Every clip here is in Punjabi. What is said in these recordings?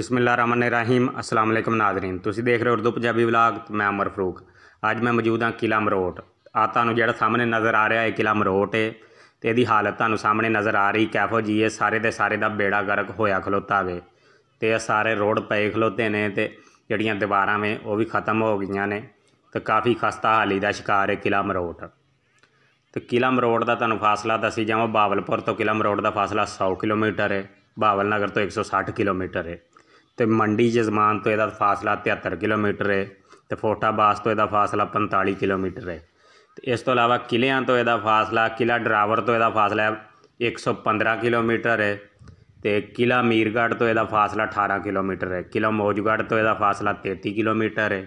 ਰਹੀਮ ਅਸਲਾਮ ਅਲੈਕਮ ਨਾਜ਼ਰੀਨ ਤੁਸੀਂ ਦੇਖ ਰਹੇ ਹੋ ਉਰਦੂ ਪੰਜਾਬੀ ਵਲੌਗ ਮੈਂ ਅਮਰ ਫਰੂਕ ਅੱਜ ਮੈਂ ਮੌਜੂਦ ਹਾਂ ਕਿਲਾ ਮਰੋਟ ਆ ਤੁਹਾਨੂੰ ਜਿਹੜਾ ਸਾਹਮਣੇ ਨਜ਼ਰ ਆ ਰਿਹਾ ਹੈ ਕਿਲਾ ਮਰੋਟ ਹੈ ਤੇ ਇਹਦੀ ਹਾਲਤ ਤੁਹਾਨੂੰ ਸਾਹਮਣੇ ਨਜ਼ਰ ਆ ਰਹੀ ਕੈਫੋ ਜੀ ਇਹ ਸਾਰੇ ਦੇ ਸਾਰੇ ਦਾ ਬੇੜਾ ਗਰਕ ਹੋਇਆ ਖਲੋਤਾ ਵੇ ਤੇ ਇਹ ਸਾਰੇ ਰੋਡ ਪਏ ਖਲੋਤੇ ਨੇ ਤੇ ਜਿਹੜੀਆਂ ਦੀਵਾਰਾਂ ਵੇ ਉਹ ਵੀ ਖਤਮ ਹੋ ਗਈਆਂ ਨੇ ਤੇ ਕਾਫੀ ਖਸਤਾ ਹਾਲੀ ਦਾ ਸ਼ਿਕਾਰ ਹੈ ਕਿਲਾ ਮਰੋਟ ਤੇ ਕਿਲਾ ਮਰੋਟ ਦਾ ਤੁਹਾਨੂੰ ਫਾਸਲਾ ਦੱਸੀ ਜਾਵਾਂ ਬਾਵਲਪੁਰ ਤੋਂ ਕਿਲਾ ਮਰੋਟ ਦਾ ਫਾਸਲਾ 100 ਕਿਲੋਮੀਟਰ ਹੈ ਬਾਵਲ ਨਗਰ ਤੋਂ 160 ਕਿਲੋਮੀਟਰ ਹੈ ਤੇ ਮੰਡੀ ਜਜ਼ਮਾਨ ਤੋਂ ਇਹਦਾ ਫਾਸਲਾ 73 ਕਿਲੋਮੀਟਰ ਹੈ ਤੇ ਫੋਟਾਬਾਸ ਤੋਂ ਇਹਦਾ ਫਾਸਲਾ 45 ਕਿਲੋਮੀਟਰ ਹੈ ਤੇ ਇਸ ਤੋਂ ਇਲਾਵਾ ਕਿਲਿਆਂ ਤੋਂ ਇਹਦਾ ਫਾਸਲਾ ਕਿਲਾ ਡਰਾਵਰ ਤੋਂ ਇਹਦਾ ਫਾਸਲਾ 115 ਕਿਲੋਮੀਟਰ ਹੈ ਤੇ ਕਿਲਾ ਮੀਰਗੜ ਤੋਂ ਇਹਦਾ ਫਾਸਲਾ 18 ਕਿਲੋਮੀਟਰ ਹੈ ਕਿਲਾ ਮੋਜਗੜ ਤੋਂ ਇਹਦਾ ਫਾਸਲਾ 33 ਕਿਲੋਮੀਟਰ ਹੈ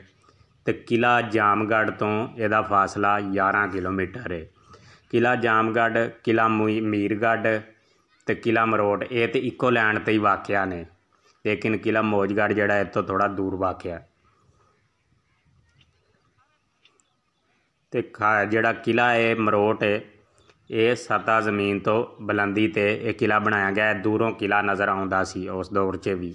ਤੇ ਕਿਲਾ ਜਾਮਗੜ ਤੋਂ ਇਹਦਾ ਫਾਸਲਾ 11 ਕਿਲੋਮੀਟਰ ਹੈ ਕਿਲਾ ਜਾਮਗੜ ਕਿਲਾ ਮੀਰਗੜ ਤੇ ਕਿਲਾ ਮਰੋਟ ਇਹ ਤੇ ਇੱਕੋ ਲੈਣ ਤੇ ਹੀ ਵਾਕਿਆ ਨੇ ਲੇਕਿਨ ਕਿਲਾ ਮੋਜਗੜ ਜਿਹੜਾ ਇਹ ਤੋਂ ਥੋੜਾ ਦੂਰ ਵਾਕਿਆ ਤੇ ਜਿਹੜਾ ਕਿਲਾ ਹੈ ਮਰੋਟ ਹੈ ਇਹ ਸਤਾ ਜ਼ਮੀਨ ਤੋਂ ਬਲੰਦੀ ਤੇ ਇਹ ਕਿਲਾ ਬਣਾਇਆ ਗਿਆ ਦੂਰੋਂ ਕਿਲਾ ਨਜ਼ਰ ਆਉਂਦਾ ਸੀ ਉਸ ਦੌਰ 'ਚ ਵੀ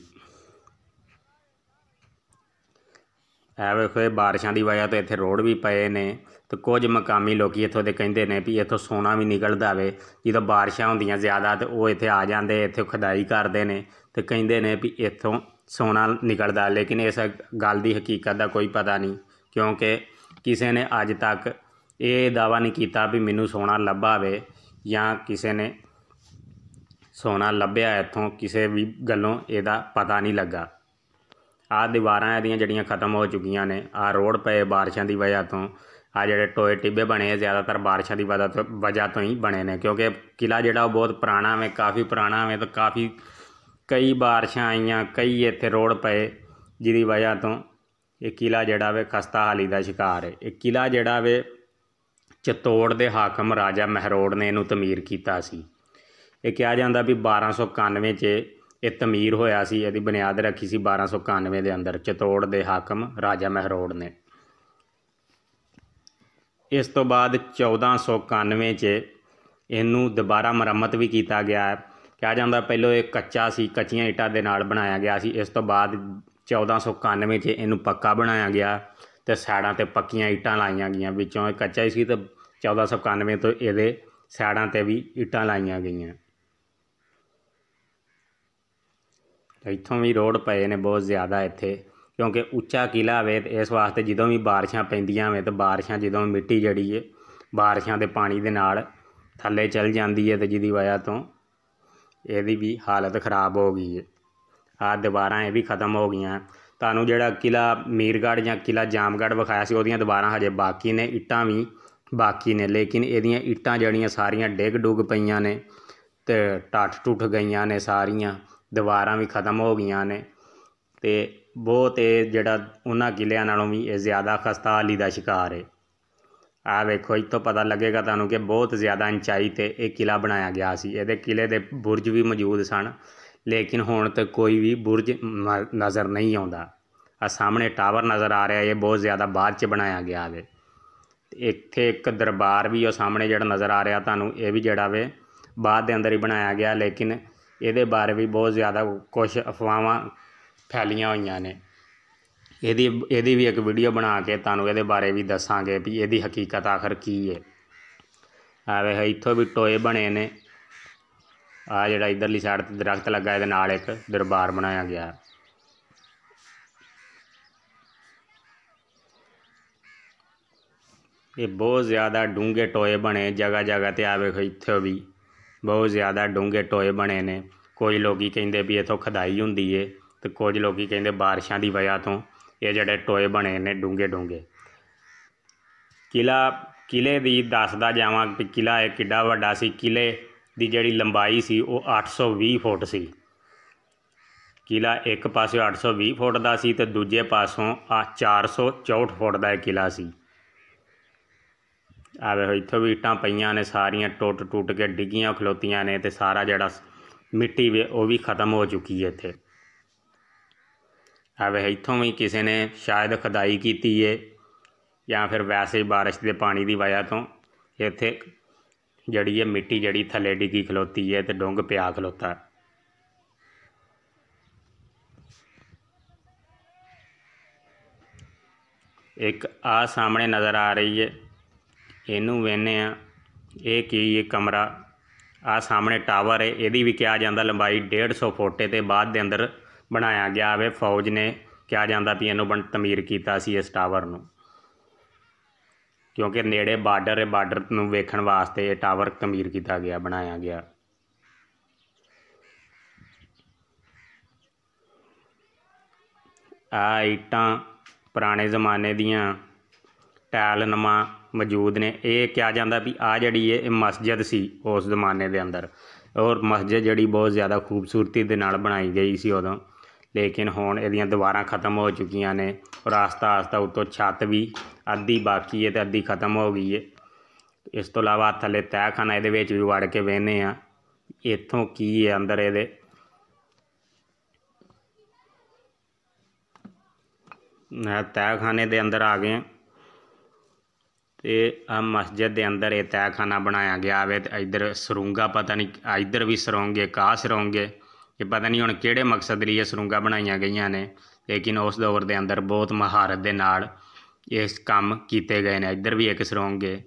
ਐ ਵੇਖੋ ਇਹ ਬਾਰਿਸ਼ਾਂ ਦੀ ਵਜ੍ਹਾ ਤੋਂ ਇੱਥੇ ਰੋਡ ਵੀ ਪਏ ਨੇ ਤੇ ਕੁਝ ਮਕਾਮੀ ਲੋਕੀ ਇੱਥੋਂ ਦੇ ਕਹਿੰਦੇ ਨੇ ਵੀ ਇੱਥੋਂ ਸੋਨਾ ਵੀ ਨਿਕਲਦਾ ਵੇ ਜਦੋਂ ਬਾਰਿਸ਼ਾਂ ਹੁੰਦੀਆਂ ਜ਼ਿਆਦਾ ਤੇ ਉਹ ਇੱਥੇ ਆ ਜਾਂਦੇ ਇੱਥੇ ਖਦਾਈ ਕਰਦੇ ਨੇ ਤੇ ਕਹਿੰਦੇ ਨੇ ਵੀ ਇੱਥੋਂ ਸੋਨਾ ਨਿਕਲਦਾ ਲੇਕਿਨ ਇਸ ਗੱਲ ਦੀ ਹਕੀਕਤ ਦਾ ਕੋਈ ਪਤਾ ਨਹੀਂ ਕਿਉਂਕਿ ਕਿਸੇ ਨੇ ਅੱਜ ਤੱਕ ਇਹ ਦਾਵਾ ਨਹੀਂ ਕੀਤਾ ਵੀ ਮੈਨੂੰ ਸੋਨਾ ਲੱਭਾ ਵੇ ਜਾਂ ਕਿਸੇ ਨੇ ਸੋਨਾ ਲੱਭਿਆ ਇੱਥੋਂ ਕਿਸੇ ਵੀ ਗੱਲੋਂ ਇਹਦਾ ਪਤਾ ਨਹੀਂ ਲੱਗਾ ਆ ਦੀਵਾਰਾਂ ਇਹਦੀਆਂ ਜਿਹੜੀਆਂ ਖਤਮ ਹੋ ਚੁੱਕੀਆਂ ਨੇ ਆਹ ਰੋਡ ਪਏ ਬਾਰਿਸ਼ਾਂ ਦੀ ਵਜ੍ਹਾ ਤੋਂ ਆ ਜਿਹੜੇ ਟੋਏ ਟਿੱਬੇ ਬਣੇ ਆ ਜ਼ਿਆਦਾਤਰ ਬਾਰਿਸ਼ਾਂ ਦੀ ਵਜ੍ਹਾ ਤੋਂ ਵਜ੍ਹਾ ਤੋਂ ਹੀ ਬਣੇ ਨੇ ਕਿਉਂਕਿ ਕਿਲਾ ਜਿਹੜਾ ਉਹ ਬਹੁਤ ਪੁਰਾਣਾ ਹੈ ਕਾਫੀ ਪੁਰਾਣਾ ਹੈ ਤਾਂ ਕਾਫੀ ਕਈ ਬਾਰਿਸ਼ਾਂ ਆਈਆਂ ਕਈ ਇੱਥੇ ਰੋਡ ਪਏ ਜਿਹਦੀ ਵਜ੍ਹਾ ਤੋਂ ਇਹ ਕਿਲਾ ਜਿਹੜਾ ਵੇ ਖਸਤਾ ਹਾਲੀ ਦਾ ਸ਼ਿਕਾਰ ਹੈ ਇਹ ਕਿਲਾ ਜਿਹੜਾ ਵੇ ਚਤੋੜ ਦੇ ਹਾਕਮ ਰਾਜਾ ਮਹਿਰੋੜ ਨੇ ਇਹਨੂੰ ਤਮੀਰ ਕੀਤਾ ਸੀ ਇਹ ਕਿਹਾ ਜਾਂਦਾ ਵੀ 1291 'ਚ ਇਹ ਤਮੀਰ ਹੋਇਆ ਸੀ ਇਹਦੀ ਬੁਨਿਆਦ ਰੱਖੀ ਸੀ 1291 ਦੇ ਅੰਦਰ ਚਤੋੜ ਦੇ ਹਾਕਮ ਰਾਜਾ ਮਹਿਰੋੜ ਨੇ ਇਸ ਤੋਂ ਬਾਅਦ 1491 'ਚ ਇਹਨੂੰ ਦੁਬਾਰਾ ਮੁਰੰਮਤ ਵੀ ਕੀਤਾ ਗਿਆ ਹੈ ਕਿਹਾ ਜਾਂਦਾ ਪਹਿਲੋ ਇਹ ਕੱਚਾ ਸੀ ਕੱਚੀਆਂ ਇੱਟਾਂ ਦੇ ਨਾਲ ਬਣਾਇਆ ਗਿਆ ਸੀ ਇਸ ਤੋਂ ਬਾਅਦ 1491 'ਚ ਇਹਨੂੰ ਪੱਕਾ ਬਣਾਇਆ ਗਿਆ ਤੇ ਸਾਈਡਾਂ ਤੇ ਪੱਕੀਆਂ ਇੱਟਾਂ ਲਾਈਆਂ ਗਈਆਂ ਵਿੱਚੋਂ ਇਹ ਕੱਚਾ ਹੀ ਸੀ ਤੇ 1491 ਤੋਂ ਇਹਦੇ ਸਾਈਡਾਂ ਤੇ ਵੀ ਇੱਟਾਂ ਲਾਈਆਂ ਗਈਆਂ ਇੱਥੋਂ ਵੀ ਰੋਡ ਪਏ ਨੇ ਬਹੁਤ ਜ਼ਿਆਦਾ ਇੱਥੇ ਕਿਉਂਕਿ ਉੱਚਾ ਕਿਲਾ ਵੇ ਇਸ ਵਾਸਤੇ ਜਦੋਂ ਵੀ ਬਾਰਿਸ਼ਾਂ ਪੈਂਦੀਆਂ ਵੇ ਤਾਂ ਬਾਰਿਸ਼ਾਂ ਜਦੋਂ ਮਿੱਟੀ ਜੜੀ ਏ ਬਾਰਿਸ਼ਾਂ ਦੇ ਪਾਣੀ ਦੇ ਨਾਲ ਥੱਲੇ ਚਲ ਜਾਂਦੀ ਹੈ ਤੇ ਜਿਹਦੀ ਵਜ੍ਹਾ ਤੋਂ ਇਹਦੀ ਵੀ ਹਾਲਤ ਖਰਾਬ ਹੋ ਗਈ ਏ ਆ ਦੀਵਾਰਾਂ ਇਹ ਵੀ ਖਤਮ ਹੋ ਗਈਆਂ ਤੁਹਾਨੂੰ ਜਿਹੜਾ ਕਿਲਾ ਮੀਰਗੜ ਜਾਂ ਕਿਲਾ ਜਾਮਗੜ ਵਿਖਾਇਆ ਸੀ ਉਹਦੀਆਂ ਦੀਵਾਰਾਂ ਹਜੇ ਬਾਕੀ ਨੇ ਇੱਟਾਂ ਵੀ ਬਾਕੀ ਨੇ ਲੇਕਿਨ ਇਹਦੀਆਂ ਇੱਟਾਂ ਜਿਹੜੀਆਂ ਸਾਰੀਆਂ ਡਿੱਗ ਡੁੱਗ ਪਈਆਂ ਨੇ ਤੇ ਟੱਟ ਟੁੱਟ ਗਈਆਂ ਨੇ ਸਾਰੀਆਂ ਦੀਵਾਰਾਂ ਵੀ ਖਤਮ ਹੋ ਗਈਆਂ ਨੇ ਤੇ ਬਹੁਤ ਇਹ ਜਿਹੜਾ ਉਹਨਾਂ ਕਿਲਿਆਂ ਨਾਲੋਂ ਵੀ ਇਹ ਜ਼ਿਆਦਾ ਖਸਤਾ ਹਾਲੀ ਦਾ ਸ਼ਿਕਾਰ ਹੈ ਆ ਵੇਖੋ ਇਤੋਂ ਪਤਾ ਲੱਗੇਗਾ ਤੁਹਾਨੂੰ ਕਿ ਬਹੁਤ ਜ਼ਿਆਦਾ ਉਚਾਈ ਤੇ ਇਹ ਕਿਲਾ ਬਣਾਇਆ ਗਿਆ ਸੀ ਇਹਦੇ ਕਿਲੇ ਦੇ ਬੁਰਜ ਵੀ ਮੌਜੂਦ ਸਨ ਲੇਕਿਨ ਹੁਣ ਤੇ ਕੋਈ ਵੀ ਬੁਰਜ ਨਜ਼ਰ ਨਹੀਂ ਆਉਂਦਾ ਆ ਸਾਹਮਣੇ ਟਾਵਰ ਨਜ਼ਰ ਆ ਰਿਹਾ ਇਹ ਬਹੁਤ ਜ਼ਿਆਦਾ ਬਾਅਦ 'ਚ ਬਣਾਇਆ ਗਿਆ ਵੇ ਇੱਥੇ ਇੱਕ ਦਰਬਾਰ ਵੀ ਉਹ ਸਾਹਮਣੇ ਜਿਹੜਾ ਨਜ਼ਰ ਆ ਰਿਹਾ ਤੁਹਾਨੂੰ ਇਹ ਵੀ ਜਿਹੜਾ ਵੇ ਬਾਅਦ ਦੇ ਅੰਦਰ ਹੀ ਬਣਾਇਆ ਗਿਆ ਲੇਕਿਨ ਇਹਦੇ ਬਾਰੇ ਵੀ ਬਹੁਤ ਜ਼ਿਆਦਾ ਕੁਝ ਅਫਵਾਹਾਂ ਫੈਲੀਆਂ ਹੋਈਆਂ ਨੇ ਇਹਦੀ ਇਹਦੀ ਵੀ ਇੱਕ ਵੀਡੀਓ ਬਣਾ ਕੇ ਤੁਹਾਨੂੰ ਇਹਦੇ ਬਾਰੇ ਵੀ ਦੱਸਾਂਗੇ ਵੀ ਇਹਦੀ ਹਕੀਕਤ ਆਖਰ ਕੀ ਹੈ ਆ ਇੱਥੋਂ ਵੀ ਟੋਏ ਬਣੇ ਨੇ ਆ ਜਿਹੜਾ ਇਧਰਲੀ ਸਾਈਡ ਤੇ ਦਰਖਤ ਲੱਗਾ ਇਹਦੇ ਨਾਲ ਇੱਕ ਦਰਬਾਰ ਬਣਾਇਆ ਗਿਆ ਇਹ ਬਹੁਤ ਜ਼ਿਆਦਾ ਡੂੰਘੇ ਟੋਏ ਬਣੇ ਜਗਾ ਜਗਾ ਤੇ ਆ ਵੇਖੋ ਇੱਥੇ ਵੀ ਬਹੁਤ ਜ਼ਿਆਦਾ ਡੂੰਘੇ ਟੋਏ ਬਣੇ ਨੇ ਕੁਝ ਲੋਕੀ ਕਹਿੰਦੇ ਵੀ ਇਥੋਂ ਖਦਾਈ ਹੁੰਦੀ ਏ ਤੇ ਕੁਝ ਲੋਕੀ ਕਹਿੰਦੇ ਬਾਰਿਸ਼ਾਂ ਦੀ ਵਜ੍ਹਾ ਤੋਂ ਇਹ ਜਿਹੜੇ ਟੋਏ ਬਣੇ ਨੇ ਡੂੰਘੇ ਡੂੰਘੇ ਕਿਲਾ ਕਿਲੇ ਦੀ ਦੱਸਦਾ ਜਾਵਾਂ ਕਿ ਕਿਲਾ ਇਹ ਕਿੱਡਾ ਵੱਡਾ ਸੀ ਕਿਲੇ ਦੀ ਜਿਹੜੀ ਲੰਬਾਈ ਸੀ ਉਹ 820 ਫੁੱਟ ਸੀ ਕਿਲਾ ਇੱਕ ਪਾਸੇ 820 ਫੁੱਟ ਦਾ ਸੀ ਤੇ ਦੂਜੇ ਪਾਸੋਂ ਆ 464 ਫੁੱਟ ਦਾ ਇਹ ਸੀ ਆ ਵੇਖੋ ਇੱਥੋਂ ਵੀ ਇੱਟਾਂ ਪਈਆਂ ਨੇ ਸਾਰੀਆਂ ਟੁੱਟ ਟੁੱਟ ਕੇ ਡਿੱਗੀਆਂ ਖਲੋਤੀਆਂ ਨੇ ਤੇ ਸਾਰਾ ਜਿਹੜਾ ਮਿੱਟੀ ਵੀ ਉਹ ਵੀ ਖਤਮ ਹੋ ਚੁੱਕੀ ਹੈ ਇੱਥੇ ਆ ਇੱਥੋਂ ਵੀ ਕਿਸੇ ਨੇ ਸ਼ਾਇਦ ਖਦਾਈ ਕੀਤੀ ਏ ਜਾਂ ਫਿਰ ਵੈਸੇ ਹੀ بارش ਦੇ ਪਾਣੀ ਦੀ ਵਜ੍ਹਾ ਤੋਂ ਇੱਥੇ ਜਿਹੜੀ ਇਹ ਮਿੱਟੀ ਜਿਹੜੀ ਥੱਲੇ ਡਿੱਗੀ ਖਲੋਤੀ ਹੈ ਤੇ ਡੁੰਗ ਪਿਆ ਖਲੋਤਾ ਇੱਕ ਆ ਸਾਹਮਣੇ ਨਜ਼ਰ ਆ ਰਹੀ ਹੈ ਇਹਨੂੰ ਵੇਨੇ ਆ ਇਹ ਕੀ ਇਹ ਕਮਰਾ ਆ ਸਾਹਮਣੇ ਟਾਵਰ ਹੈ ਇਹਦੀ ਵੀ ਕਿਹਾ ਜਾਂਦਾ ਲੰਬਾਈ 150 ਫੁੱਟ ਤੇ ਬਾਅਦ ਦੇ ਅੰਦਰ ਬਣਾਇਆ ਗਿਆ ਹੋਵੇ ਫੌਜ ਨੇ ਕਿਹਾ ਜਾਂਦਾ ਵੀ ਇਹਨੂੰ ਬਣ ਤਮੀਰ ਕੀਤਾ ਸੀ ਇਸ ਟਾਵਰ ਨੂੰ ਕਿਉਂਕਿ ਨੇੜੇ ਬਾਰਡਰ ਹੈ ਬਾਰਡਰ ਨੂੰ ਵੇਖਣ ਵਾਸਤੇ ਇਹ ਟਾਵਰ ਤਮੀਰ ਕੀਤਾ ਗਿਆ ਬਣਾਇਆ ਗਿਆ ਆ ਇਟਾਂ ਪੁਰਾਣੇ ਜ਼ਮਾਨੇ ਦੀਆਂ ਟੈਲਨਮਾ ਮੌਜੂਦ ਨੇ ਇਹ ਕਿਹਾ ਜਾਂਦਾ ਵੀ ਆ ਜਿਹੜੀ ਇਹ ਮਸਜਿਦ ਸੀ ਉਸ ਜ਼ਮਾਨੇ ਦੇ ਅੰਦਰ ਔਰ ਮਸਜਿਦ ਜਿਹੜੀ ਬਹੁਤ ਜ਼ਿਆਦਾ ਖੂਬਸੂਰਤੀ ਦੇ ਨਾਲ ਬਣਾਈ ਗਈ ਸੀ ਉਦੋਂ ਲੇਕਿਨ ਹੁਣ ਇਹਦੀਆਂ ਦੀਵਾਰਾਂ ਖਤਮ ਹੋ ਚੁੱਕੀਆਂ ਨੇ ਔਰ ਆਸਤਾ-ਆਸਤਾ ਉੱਤੋਂ ਛੱਤ ਵੀ ਅੱਧੀ ਬਾਕੀ ਹੈ ਤੇ ਅੱਧੀ ਖਤਮ ਹੋ ਗਈ ਹੈ ਇਸ ਤੋਂ ਇਲਾਵਾ ਥੱਲੇ ਤਹਿਖਾਨਾ ਇਹਦੇ ਵਿੱਚ ਵੀ ਵੜ ਕੇ ਵੇਨੇ ਆ ਇੱਥੋਂ ਕੀ ਹੈ ਅੰਦਰ ਇਹਦੇ ਨਾ ਤਹਿਖਾਨੇ ਦੇ ਅੰਦਰ ਆ ਗਏ ਤੇ ਆ ਮਸਜਿਦ ਦੇ ਅੰਦਰ ਇਹ ਤਹਿਖਾਨਾ ਬਣਾਇਆ ਗਿਆ ਵੇ ਤੇ ਇਧਰ ਸਰੂੰਗਾ ਪਤਾ ਨਹੀਂ ਇਧਰ ਵੀ ਸਰੋਂਗੇ ਕਾ ਰੋਂਗੇ ਕਿ ਪਤਾ ਨਹੀਂ ਹੁਣ ਕਿਹੜੇ ਮਕਸਦ ਲਈ ਇਹ ਸਰੂੰਗਾ ਬਣਾਈਆਂ ਗਈਆਂ ਨੇ ਲੇਕਿਨ ਉਸ ਦੌਰ ਦੇ ਅੰਦਰ ਬਹੁਤ ਮਹਾਰਤ ਦੇ ਨਾਲ ਇਸ ਕੰਮ ਕੀਤੇ ਗਏ ਨੇ ਇਧਰ ਵੀ ਇੱਕ ਸਰੋਂਗੇ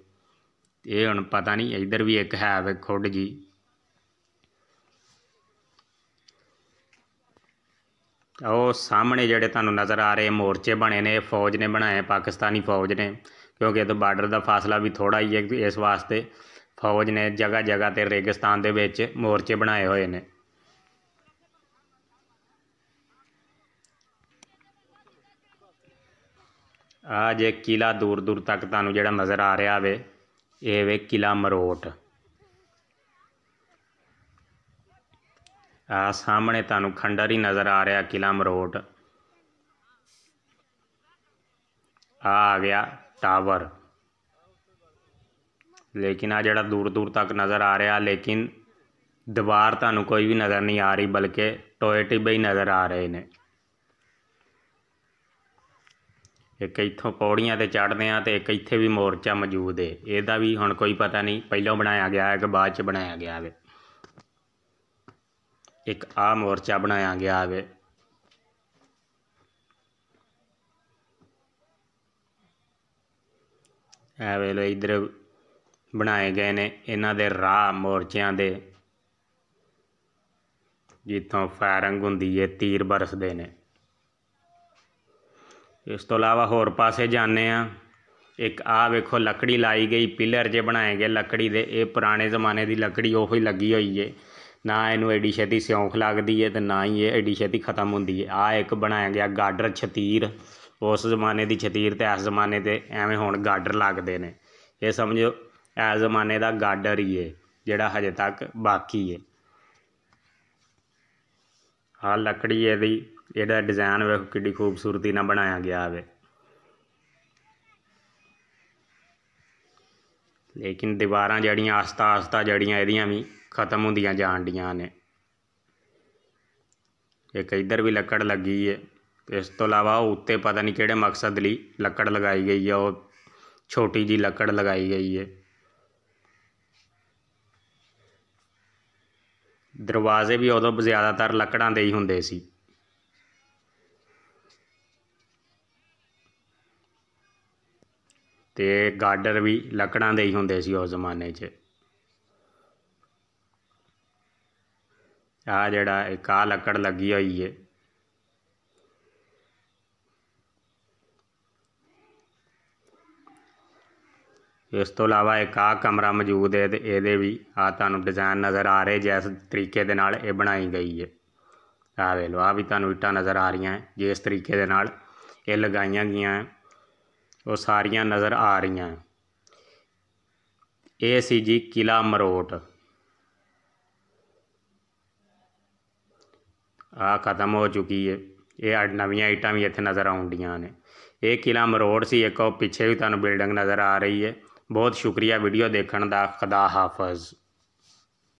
ਇਹ ਹੁਣ ਪਤਾ ਨਹੀਂ ਇਧਰ ਵੀ ਇੱਕ ਹੈ ਵੇ ਖੁੱਡ ਜੀ ਉਹ ਸਾਹਮਣੇ ਜਿਹੜੇ ਤੁਹਾਨੂੰ ਨਜ਼ਰ ਆ ਰਹੇ ਮੋਰਚੇ ਬਣੇ ਨੇ ਫੌਜ ਨੇ ਬਣਾਏ ਪਾਕਿਸਤਾਨੀ ਫੌਜ ਨੇ ਕਿਉਂਕਿ ਇਹ ਤਾਂ ਬਾਰਡਰ ਦਾ ਫਾਸਲਾ ਵੀ ਥੋੜਾ ਹੀ ਹੈ ਇਸ ਵਾਸਤੇ ਫੌਜ ਨੇ ਜਗਾ ਜਗਾ ਤੇ ਰੇਗਿਸਤਾਨ ਦੇ ਵਿੱਚ ਮੋਰਚੇ ਬਣਾਏ ਹੋਏ ਨੇ ਆ ਜੇ ਕਿਲਾ ਦੂਰ ਦੂਰ ਤੱਕ ਤੁਹਾਨੂੰ ਜਿਹੜਾ ਨਜ਼ਰ ਆ ਰਿਹਾ ਵੇ ਇਹ ਵੇ ਕਿਲਾ ਮਰੋਟ ਆ ਸਾਹਮਣੇ ਤੁਹਾਨੂੰ ਖੰਡਰ ਹੀ ਨਜ਼ਰ ਆ ਰਿਹਾ ਕਿਲਾ ਮਰੋਟ ਆ ਆ ਗਿਆ ਟਾਵਰ ਲੇਕਿਨ ਆ ਜਿਹੜਾ ਦੂਰ ਦੂਰ ਤੱਕ ਨਜ਼ਰ ਆ ਰਿਹਾ ਲੇਕਿਨ ਦੀਵਾਰ ਤੁਹਾਨੂੰ ਕੋਈ ਵੀ ਨਜ਼ਰ ਨਹੀਂ ਆ ਰਹੀ ਬਲਕਿ ਟੋਏ ਟਿੱਬੇ ਹੀ ਨਜ਼ਰ ਆ ਰਹੇ ਨੇ ਇੱਕ ਇੱਥੋਂ ਪੌੜੀਆਂ ਤੇ ਚੜਦੇ ਆ ਤੇ ਇੱਕ ਇੱਥੇ ਵੀ ਮੋਰਚਾ ਮੌਜੂਦ ਹੈ ਇਹਦਾ ਵੀ ਹੁਣ ਕੋਈ ਪਤਾ ਨਹੀਂ ਪਹਿਲਾਂ ਬਣਾਇਆ ਗਿਆ ਹੈ ਕਿ ਬਾਅਦ ਚ ਬਣਾਇਆ ਗਿਆ ਹੈ ਇੱਕ ਆ ਮੋਰਚਾ ਬਣਾਇਆ ਗਿਆ ਹੈ ਇਹ ਵੇਖ ਲਓ ਇਧਰ ਬਣਾਏ ਗਏ ਨੇ ਇਹਨਾਂ ਦੇ ਰਾਹ ਮੋਰਚਿਆਂ ਦੇ ਜਿੱਥੋਂ ਫਾਇਰਿੰਗ ਹੁੰਦੀ ਹੈ ਤੀਰ ਬਰਸਦੇ ਨੇ ਇਸ ਤੋਂ ਇਲਾਵਾ ਹੋਰ ਪਾਸੇ ਜਾਂਦੇ ਆ ਇੱਕ ਆ ਵੇਖੋ ਲੱਕੜੀ ਲਾਈ ਗਈ ਪਿਲਰ ਜੇ ਬਣਾਏ ਗਏ ਲੱਕੜੀ ਦੇ ਇਹ ਪੁਰਾਣੇ ਜ਼ਮਾਨੇ ਦੀ ਲੱਕੜੀ ਉਹ ਹੀ ਲੱਗੀ ਹੋਈ ਏ ਨਾ ਇਹਨੂੰ ਐਡੀ ਛੇਤੀ ਸਿਉਂਖ ਲੱਗਦੀ ਏ ਤੇ ਨਾ ਹੀ ਇਹ ਐਡੀ ਛੇਤੀ ਖਤਮ ਹੁੰਦੀ ਏ ਆ ਇੱਕ ਬਣਾਇਆ ਗਿਆ ਗਾਡਰ ਛਤੀਰ ਉਸ ਜ਼ਮਾਨੇ ਦੀ ਛਤੀਰ ਤੇ ਇਸ ਜ਼ਮਾਨੇ ਤੇ ਐਵੇਂ ਹੁਣ ਗਾਡਰ ਲੱਗਦੇ ਨੇ ਇਹ ਸਮਝੋ ਇਸ ਜ਼ਮਾਨੇ ਦਾ ਗਾਡਰ ਹੀ ਏ ਜਿਹੜਾ ਹਜੇ ਤੱਕ ਬਾਕੀ ਏ ਆ ਲੱਕੜੀ ਏ ਦੀ ਇਹਦਾ ਡਿਜ਼ਾਈਨ ਵੇਖੋ ਕਿੰਨੀ ਖੂਬਸੂਰਤੀ ਨਾਲ ਬਣਾਇਆ ਗਿਆ ਹੈ ਲੇਕਿਨ ਦੀਵਾਰਾਂ ਜਿਹੜੀਆਂ ਆਸਤਾ ਆਸਤਾ ਜਿਹੜੀਆਂ ਇਹਦੀਆਂ ਵੀ ਖਤਮ ਹੁੰਦੀਆਂ ਜਾਣ ਡੀਆਂ ਨੇ ਇੱਕ ਇੱਧਰ ਵੀ ਲੱਕੜ ਲੱਗੀ ਏ ਇਸ ਤੋਂ ਇਲਾਵਾ ਉੱਤੇ ਪਤਾ ਨਹੀਂ ਕਿਹੜੇ ਮਕਸਦ ਲਈ ਲੱਕੜ ਲਗਾਈ ਗਈ ਹੈ ਉਹ ਛੋਟੀ ਜੀ ਲੱਕੜ ਲਗਾਈ ਗਈ ਹੈ ਦਰਵਾਜ਼ੇ ਵੀ ਉਦੋਂ ਜ਼ਿਆਦਾਤਰ ਲੱਕੜਾਂ ਦੇ ਹੀ ਹੁੰਦੇ ਸੀ ਤੇ ਗਾਰਡਰ ਵੀ ਲੱਕੜਾਂ ਦੇ ਹੀ ਹੁੰਦੇ ਸੀ ਉਸ ਜ਼ਮਾਨੇ 'ਚ ਆ ਜਿਹੜਾ ਇੱਕ ਆ ਲੱਕੜ ਲੱਗੀ ਹੋਈ ਹੈ ਇਸ ਤੋਂ ਇਲਾਵਾ ਇੱਕ ਆ ਕਮਰਾ ਮੌਜੂਦ ਹੈ ਤੇ ਇਹਦੇ ਵੀ ਆ ਤੁਹਾਨੂੰ ਡਿਜ਼ਾਈਨ ਨਜ਼ਰ ਆ ਰਹੇ ਜਿਸ ਤਰੀਕੇ ਦੇ ਨਾਲ ਇਹ ਬਣਾਈ ਗਈ ਹੈ ਆ ਵੇ ਲੋ ਆ ਵੀ ਤੁਹਾਨੂੰ ਇੱਟਾਂ ਨਜ਼ਰ ਆ ਰਹੀਆਂ ਜਿਸ ਤਰੀਕੇ ਦੇ ਨਾਲ ਇਹ ਲਗਾਈਆਂ ਗਈਆਂ ਉਹ ਸਾਰੀਆਂ ਨਜ਼ਰ ਆ ਰਹੀਆਂ ਇਹ ਸੀ ਜੀ ਕਿਲਾ ਮਰੋਟ ਆ ਖਤਮ ਹੋ ਚੁੱਕੀ ਹੈ ਇਹ ਨਵੀਆਂ ਇੱਟਾਂ ਵੀ ਇੱਥੇ ਨਜ਼ਰ ਆਉਂਦੀਆਂ ਨੇ ਇਹ ਕਿਲਾ ਮਰੋੜ ਸੀ ਇੱਕ ਉਹ ਪਿੱਛੇ ਵੀ ਤੁਹਾਨੂੰ ਬਿਲਡਿੰਗ ਨਜ਼ਰ ਆ ਰਹੀ ਹੈ ਬਹੁਤ ਸ਼ੁਕਰੀਆ ਵੀਡੀਓ ਦੇਖਣ ਦਾ ਖੁਦਾ ਹਾਫਜ਼